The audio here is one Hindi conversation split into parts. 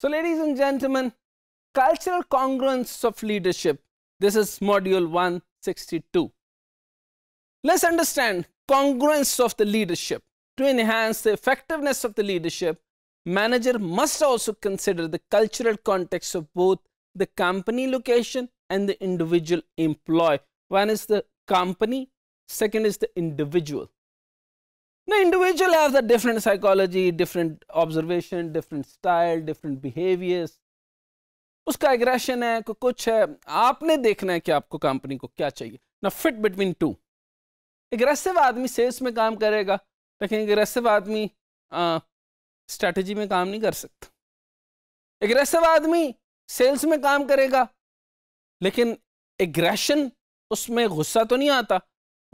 So, ladies and gentlemen, cultural congruence of leadership. This is module 162. Let's understand congruence of the leadership. To enhance the effectiveness of the leadership, manager must also consider the cultural context of both the company location and the individual employee. One is the company, second is the individual. Now, individual have a different psychology, different observation, different style, different behaviors. उसका एग्रेशन है को कुछ है आपने देखना है कि आपको कंपनी को क्या चाहिए ना फिट बिटवीन टू एग्रेसिव आदमी सेल्स में काम करेगा लेकिन एग्रेसिव आदमी स्ट्रेटजी में काम नहीं कर सकता एग्रेसिव आदमी सेल्स में काम करेगा लेकिन एग्रेशन उसमें गुस्सा तो नहीं आता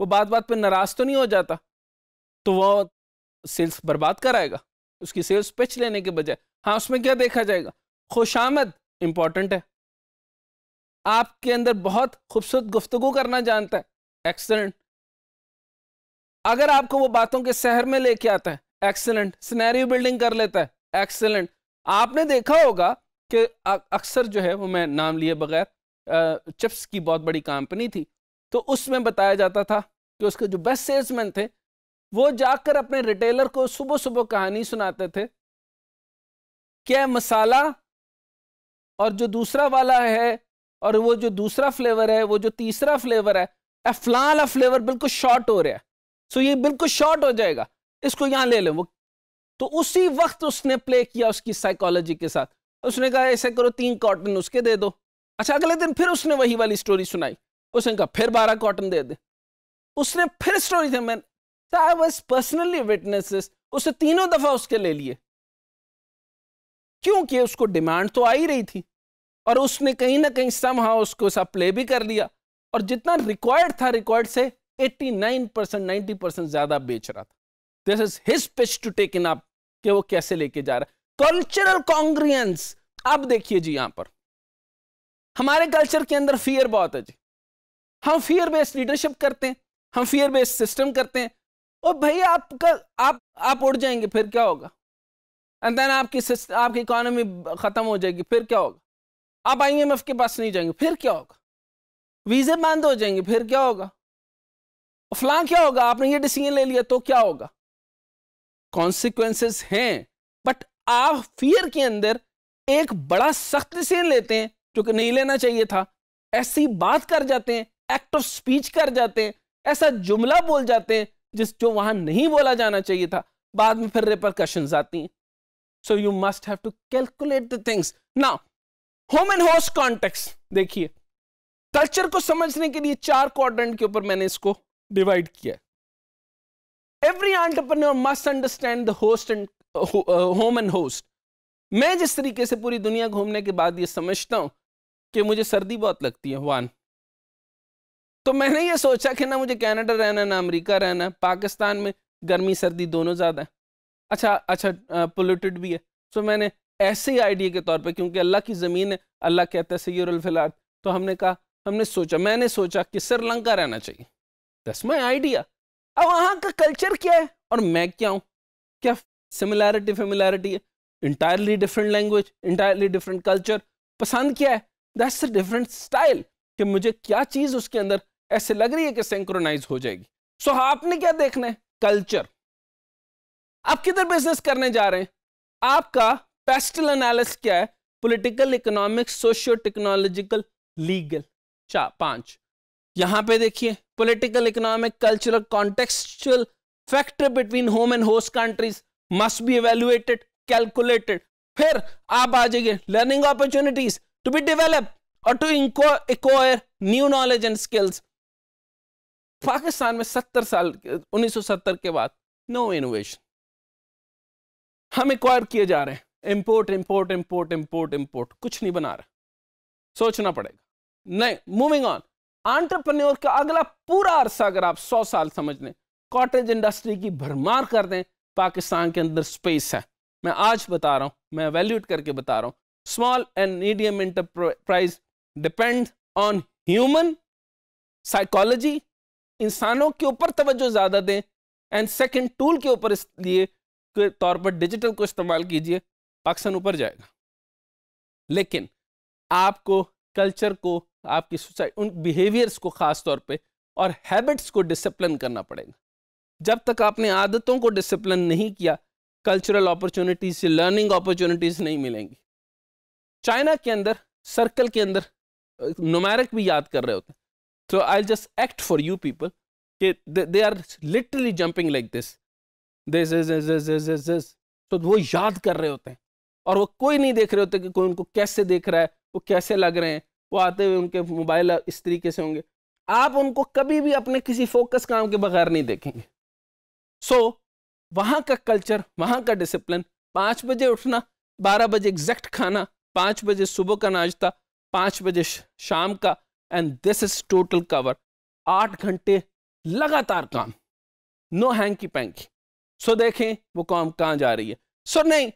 वो बात बात पे नाराज तो नहीं हो जाता तो वह सेल्स बर्बाद कराएगा उसकी सेल्स पिच लेने के बजाय हाँ उसमें क्या देखा जाएगा खुशामद इंपॉर्टेंट है आपके अंदर बहुत खूबसूरत गुफ्तगु करना जानता है एक्सलेंट अगर आपको वो बातों के शहर में लेके आता है एक्सेलेंट स्नैरियो बिल्डिंग कर लेता है एक्सेलेंट आपने देखा होगा कि अक्सर जो है वो मैं नाम लिए बगैर चिप्स की बहुत बड़ी कंपनी थी तो उसमें बताया जाता था कि उसके जो बेस्ट सेल्समैन थे वो जाकर अपने रिटेलर को सुबह सुबह कहानी सुनाते थे क्या मसाला और जो दूसरा वाला है और वो जो दूसरा फ्लेवर है वो जो तीसरा फ्लेवर है अफलान वाला फ्लेवर बिल्कुल शॉर्ट हो रहा है सो ये बिल्कुल शॉर्ट हो जाएगा इसको यहां ले लें वो तो उसी वक्त उसने प्ले किया उसकी साइकोलॉजी के साथ उसने कहा ऐसे करो तीन कॉटन उसके दे दो अच्छा अगले दिन फिर उसने वही वाली स्टोरी सुनाई उसने कहा फिर बारह कॉटन दे दे उसने फिर स्टोरी थे मैं that I was personally उसे तीनों दफा उसके ले लिए क्योंकि उसको डिमांड तो आ ही रही थी और उसने कहीं ना कहीं सम हाउ उसको सब प्ले भी कर लिया और जितना रिक्वायर्ड था रिक्वायर्ड से 89 परसेंट नाइन्टी परसेंट ज्यादा बेच रहा था this is his pitch to take in up कि वो कैसे लेके जा रहा है कल्चरल कॉन्ग्रियंस अब देखिए जी यहां पर हमारे कल्चर के अंदर फियर बहुत है जी हम फियर बेस्ड लीडरशिप करते हैं हम फियर बेस्ड सिस्टम करते हैं ओ भाई आपका आप आप उड़ जाएंगे फिर क्या होगा एंड देन आपकी आपकी इकोनॉमी ख़त्म हो जाएगी फिर क्या होगा आप आईएमएफ के पास नहीं जाएंगे फिर क्या होगा वीज़े बंद हो जाएंगे फिर क्या होगा फलां क्या होगा आपने ये डिसीजन ले लिया तो क्या होगा कॉन्सिक्वेंसेस हैं बट आप फियर के अंदर एक बड़ा सख्त डिसीजन लेते हैं जो कि नहीं लेना चाहिए था ऐसी बात कर जाते हैं एक्ट ऑफ स्पीच कर जाते हैं ऐसा जुमला बोल जाते हैं जिस जो वहां नहीं बोला जाना चाहिए था बाद में फिर रिपरकशंस आती हैं so you must have to calculate the things now home and host contexts देखिए कल्चर को समझने के लिए चार क्वाड्रेंट के ऊपर मैंने इसको डिवाइड किया every entrepreneur must understand the host and home and host मैं जिस तरीके से पूरी दुनिया घूमने के बाद ये समझता हूं कि मुझे सर्दी बहुत लगती है वन तो मैंने ये सोचा कि ना मुझे कनाडा रहना है ना अमेरिका रहना है पाकिस्तान में गर्मी सर्दी दोनों ज़्यादा है अच्छा अच्छा पोल्यूटेड भी है सो मैंने ऐसे ही आइडिया के तौर पे क्योंकि अल्लाह की ज़मीन है अल्लाह कहता है सैरफिलार तो हमने कहा हमने सोचा मैंने सोचा कि श्रीलंका रहना चाहिए दस माई आइडिया अब वहाँ का कल्चर क्या है और मैं क्या हूँ क्या सिमिलैरिटी फेमिलैरिटी है entirely different language entirely different culture पसंद क्या है दैट्स अ डिफरेंट स्टाइल कि मुझे क्या चीज़ उसके अंदर ऐसे लग रही है कि सेंक्रोनाइज हो जाएगी सो so, आपने क्या देखना है कल्चर आप किधर बिजनेस करने जा रहे हैं आपका पेस्टल एनालिस क्या है political economic socio technological legal चार पांच यहां पे देखिए political economic cultural contextual factor between home and host countries must be evaluated calculated फिर आप आ जाइए learning opportunities to be develop और to inquire new knowledge and skills Pakistan में 70 साल 1970 के बाद नो इनोवेशन हम एक्वायर किए जा रहे हैं import import import import import कुछ नहीं बना रहे सोचना पड़ेगा नहीं मूविंग ऑन आंट्रप्रन्योर का अगला पूरा अरसा अगर आप 100 साल समझ लें कॉटेज इंडस्ट्री की भरमार कर दें पाकिस्तान के अंदर स्पेस है मैं आज बता रहा हूं मैं वैल्यूट करके बता रहा हूं small and medium enterprise depend on human psychology इंसानों के ऊपर तवज्जो ज़्यादा दें एंड सेकंड टूल के ऊपर इसलिए के तौर पर डिजिटल को इस्तेमाल कीजिए पाकिस्तान ऊपर जाएगा लेकिन आपको कल्चर को आपकी सोसाइटी उन बिहेवियर्स को ख़ास तौर पे और हैबिट्स को डिसिप्लिन करना पड़ेगा जब तक आपने आदतों को डिसिप्लिन नहीं किया कल्चरल अपॉर्चुनिटीज़ से लर्निंग अपॉर्चुनिटीज़ नहीं मिलेंगी चाइना के अंदर सर्कल के अंदर नुमैरिक भी याद कर रहे होते हैं So I'll just act for you people. Okay, they, they are literally jumping like this. This, this, this, this, this, this, this. तो वो याद कर रहे होते हैं और वो कोई नहीं देख रहे होते कि कोई उनको कैसे देख रहा है वो कैसे लग रहे हैं वो आते हुए उनके मोबाइल इस तरीके से होंगे आप उनको कभी भी अपने किसी फोकस काम के बगैर नहीं देखेंगे सो so, वहाँ का कल्चर वहाँ का डिसिप्लिन पाँच बजे उठना बारह बजे एग्जैक्ट खाना पाँच बजे सुबह का नाश्ता पाँच बजे शाम का and this is total cover आठ घंटे लगातार काम नो हैंकी पैंकी सो देखें वो काम कहां जा रही है सो so, नहीं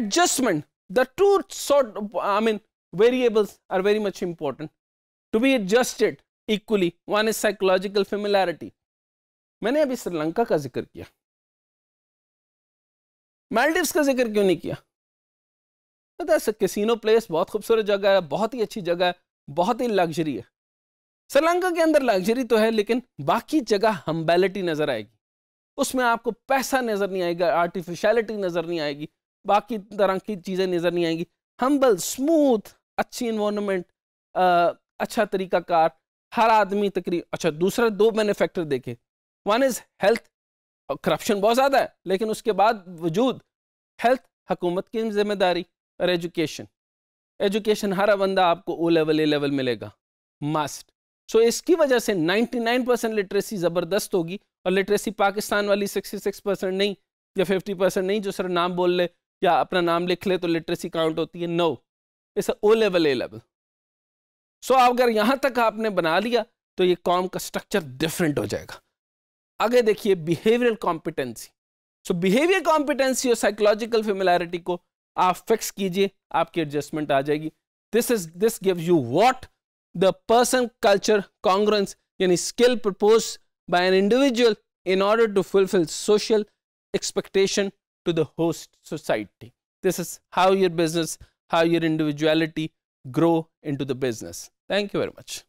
adjustment the two sort I mean variables are very much important to be adjusted equally one is psychological familiarity मैंने अभी श्रीलंका का जिक्र किया मालदीव्स का जिक्र क्यों नहीं किया कैसीनो प्लेस बहुत खूबसूरत जगह है बहुत ही अच्छी जगह है बहुत ही लग्जरी है श्रीलंका के अंदर लग्जरी तो है लेकिन बाकी जगह हम्बेलिटी नज़र आएगी उसमें आपको पैसा नज़र नहीं आएगा आर्टिफिशलिटी नज़र नहीं आएगी बाकी तरह की चीज़ें नज़र नहीं आएंगी हम्बल स्मूथ अच्छी इन्वामेंट अच्छा तरीका कार हर आदमी तकरीब अच्छा दूसरा दो मैंने फैक्टर देखे वन इज़ हेल्थ करप्शन बहुत ज़्यादा है लेकिन उसके बाद वजूद हेल्थ हकूमत की जिम्मेदारी और एजुकेशन एजुकेशन हर बंदा आपको ओ लेवल ए लेवल मिलेगा मस्ट सो so, इसकी वजह से 99 परसेंट लिटरेसी ज़बरदस्त होगी और लिटरेसी पाकिस्तान वाली 66 परसेंट नहीं या 50 परसेंट नहीं जो सर नाम बोल ले या अपना नाम लिख ले तो लिटरेसी काउंट होती है नो इस ओ लेवल ए लेवल सो अगर यहाँ तक आपने बना लिया तो ये कॉम का स्ट्रक्चर डिफरेंट हो जाएगा आगे देखिए behaviour competency so behaviour competency और साइकोलॉजिकल फेमिलैरिटी को A फिक्स कीजिए आपकी एडजस्टमेंट आ जाएगी this is this gives you what the person culture congruence यानी skill propose by an individual in order to fulfill social expectation to the host society. This is how your business, how your individuality grow into the business. Thank you very much.